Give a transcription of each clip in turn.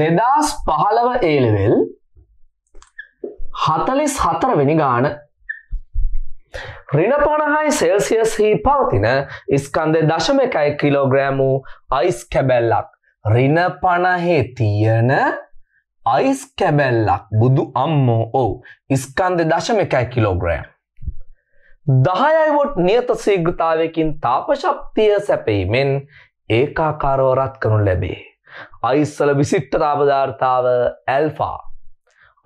දෙදස් පහළව ඒලවෙල් හතලිස් හතරවෙනි ගාන රින පණහයි සෙල්සියස් හි පවතින ඉස්කන්දේ දශම එකයි කිලෝග්‍රෑමු අයිස් කැබැල්ලක් රින පණහේ තියන අයිස් කැබැල්ලක් බුදු අම්මෝ ඔවු ඉස්කන්දේ දශම එකයි කිලෝග්‍රෑම් දහයයිවොට් නියත සීග්‍රතාවයකින් තාපශක්තිය සැපීමෙන් ඒකාකාරෝරත් කනු ලැබේ අයිස්සල විසිට්ටතාපධාර්ථාව ඇල්ෆා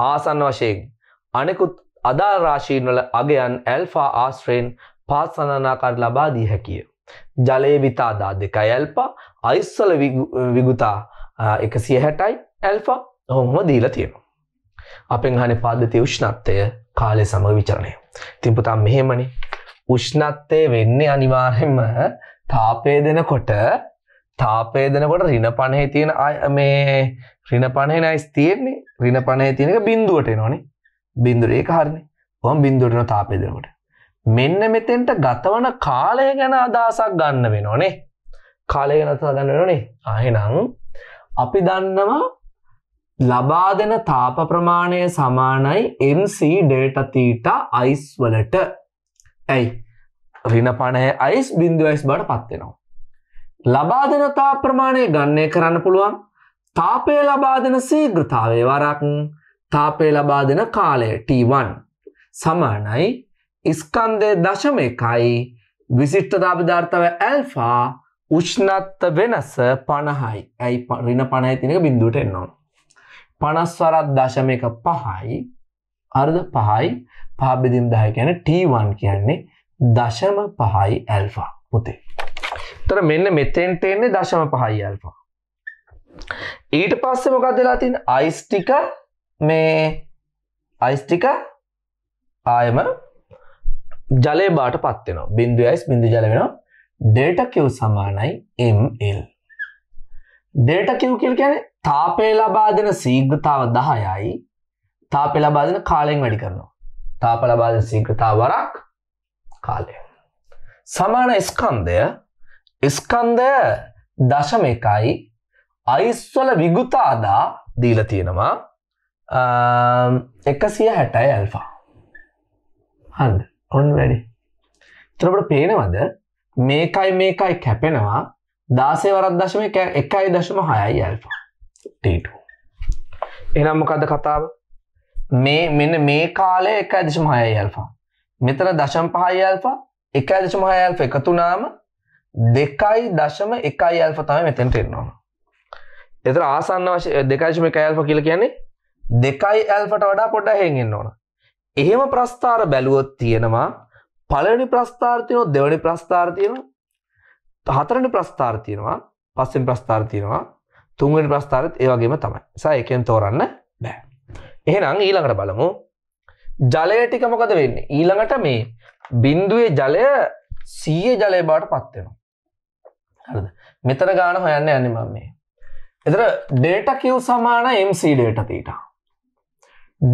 ආසන්න වශයෙන් අනෙකුත් අදාල් රාශීන්වල අගයන් ඇල්ෆා ආශ්‍රයෙන් පාත්සනනාකර ලබා දී හැකිය. ජලයේ විතාදා දෙක ඇල්පා අයිස්සල විගුතා එකසිය හැටයි ඇල්ෆා ඔහොම දීලා තියෙනවා. අපෙන් හනි පාද්ධති උෂ්ණත්වය කාලය සම විචරණය. තිම්පුතා මෙහෙමනි උෂ්ණත්වය වෙන්නේ අනිවාර්හෙම තාපය දෙනකොට තාපය දෙනකොට රින පණහේ තියෙන මේ රින පණහේ නයිස් තියෙන්නේ රින පණහේ තියෙනක බින්දුවට එනවනේ බින්දුර ඒක හරිනේ කොහොම බින්දුවටන තාපය දෙනකොට මෙන්න මෙතෙන්ට ගතවන කාලය ගැන අදහසක් ගන්න වෙනවනේ කාලය ගැන අදහසක් ගන්න වෙනවනේ ආහෙනම් අපි දන්නවා ලබා දෙන තාප ප්‍රමාණය සමානයි MC ඩේට තීටා අයිස් වලට ඇයි රින පණය අයිස් බින්දුව අයිස් බට පත්වෙනවා ලබා දෙන තාප ප්‍රමාණය ගණනය කරන්න පුළුවන් තාපය ලබා දෙන සීග්‍රතාවය වරක් තාපය ලබා දෙන කාලය T1 සමානයි ස්කන්දය දශම එකයි විසිට්ටතා පදාර්ථව ඇල්ෆා උෂ්ණත්ත වෙනස පණහයි ඇයි රින පණයි තිනක බින්දුට එන්නවා. පනස්වරත් දශම එක පහයි අර්ධ පහයි පාබිදිම් දාය ගැන T1 කියන්නේ දශම පහයි ඇල්ෆා පුතේ. තොර මෙන්න මෙතෙන්ට එන්නේ දශම පහයි අල්පා. ඊට පස්සේ මොකක්ද වෙලා තියෙන්නේ? අයිස් ටික මේ අයිස් ටික ආයම ජලය බාටපත් වෙනවා. බිඳු අයිස් බිඳු ජල වෙනවා. ඩෙල්ටා Q සමානයි ml. ඩෙල්ටා Q කියලා කියන්නේ තාපය ලබා දෙන සීඝ්‍රතාව 10යි තාපය ලබා දෙන කාලයෙන් වැඩි කරනවා. තාප ලබා දෙන සීඝ්‍රතාව වරක් කාලය. සමාන ස්කන්ධය ස්කන්දය දශම එකයි අයිස්වල විගුතාදා දීල තියෙනවා එකසිය හැටයි ඇල්ෆා හන්ද ඔන්න වැඩි ත්‍රපට පේනවද මේකයි මේකයි කැපෙනවා දාසේ වරත් දශම එකයි දශම හයයි ඇල්ෆා ටීට එනම් මොකද කතාව මේ මෙන්න මේ කාලය එකයි දශම හයයි ඇල්ෆා මෙතන දශම් පහයි ඇල්ෆා එකයි දශම හයයි ඇල්ෆ එකතුනාම දෙකයි දශම එකයි ඇල්ප තම මෙතැන්ට එන්නවා. එතර ආසන්න වශ දෙකයිශම කෑල්ප කියල කියන්නේ දෙකයි ඇල්පට වඩා පොඩ හෙන්ගෙන් ඕන. එහෙම ප්‍රස්ථාර බැලුවොත් තියෙනවා පලනි ප්‍රස්ථාර්තියනෝ දෙවනි ප්‍රස්ථාර්තියන හතරනි ප්‍රස්ථාර්තියනවා පස්සෙන් ප්‍රස්ථාර්තියනවා තුන්ගනි ප්‍රස්ථාරත් ඒවගේම තමයි සා එකෙන් තෝරන්න බෑ. එහෙනම් ඊළඟට බලමු ජලය ටිකමොකද වෙන්න ඊළඟට මේ බින්දුවේ ජලය සීය ජලය බාට පත්වෙනවා. මෙතර ගාන හොයන්න යන්න මම මේ එතර ඩේට කිව් සමාන MC ඩේට තීට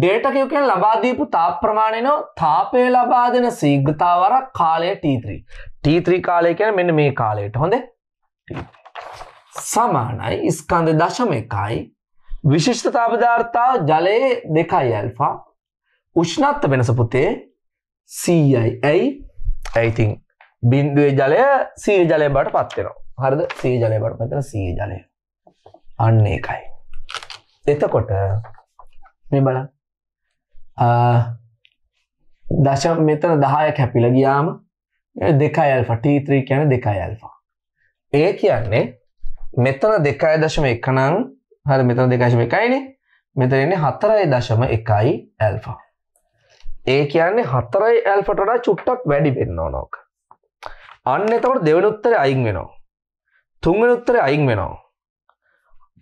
ඩේට කිව් කියෙන ලබාදීපු තාප ප්‍රමාණයනෝ තාපය ලබා දෙන සීග්‍රතාවරක් කාලය T3 T3 කාලය කියෙන මෙන්න මේ කාලයට හොඳ සමානයි ඉස්කන්ද දශම එකයි විශිෂ්ට තාපධාර්තා ජලයේ දෙකයි ඇල්ෆා උෂ්ණත්ත වෙනස පුතේ සීයි ඇයි ඇයිතින් බින්දුවේ ජලය සීය ජලය බට පත්වෙනවා හරද සී ජලය බට පතර සී ජලය අන්න එකයි එතකොට මේ බල දශ මෙතන දහය කැපිල ගියාම දෙකයි ඇල්ෆා ටීත්‍රී කියන දෙකයි ඇල්ෆා ඒ කියන්නේ මෙතන දෙකයි දශම එකනං හර මෙතන දෙකශම එකයිනෙ මෙතරන්නේ හතරයි දශම එකයි ඇල්ෆා ඒ කියන්නේ හතරයි ඇල්ෆටඩා චුට්ටක් වැඩි වෙන්න ඕනෝක අන්න එතකට දෙවනුත්තර අයින් වෙනවා තුන්වෙනි උත්තරේ අයින් වෙනවා.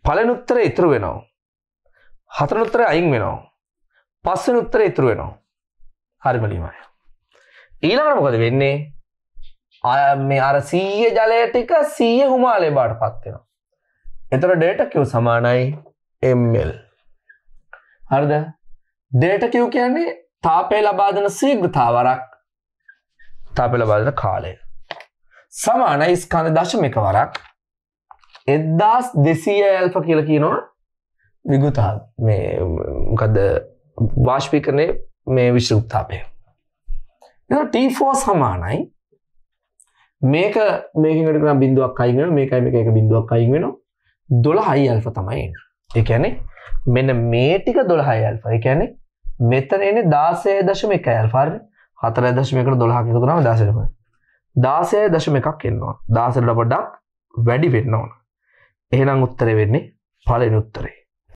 පළවෙනි උත්තරේ ඉතුරු වෙනවා. හතරවෙනි උත්තරේ අයින් වෙනවා. පස්වෙනි උත්තරේ ඉතුරු වෙනවා. හරිම ලියමයි. ඊළඟට මොකද වෙන්නේ? ආය මේ අර 100 ජලය ටික 100 හුමාලේ බාටපත් වෙනවා. එතකොට ඩේටා Q සමානයි ml. හරිද? ඩේටා Q කියන්නේ තාපය ලබා දෙන ශීඝ්‍රතාවරක් තාපය ලබා දෙන කාලය. සමානයි ස්කන්ධ දශමික වරක් එද්දාස් දෙසීය ඇල්ප කියල කියනවා විගුතා මේ මොකදද වාශ්පි කරනේ මේ විශ්රුප්තාපය ටීෆෝ සමානයි මේක මේකට බින්දුවක් අයිගෙන මේකයි එක එක බින්දුවක් අයින් වෙන දොළ හයි ඇල්ප තමයි එකැනේ මෙන්න මේ ටික දොළ හයි ඇල්ප එකැනෙ මෙතන එන දාසය දශම එක ඇල්පර් හතර දශමකට දොළහකිතුනම දසරම දාසය දශම එකක් එන්නවා දාසට පොඩක් වැඩි වෙන්න ඕන එහෙනම් උත්තර වෙන්නේ පලෙන උත්තරේ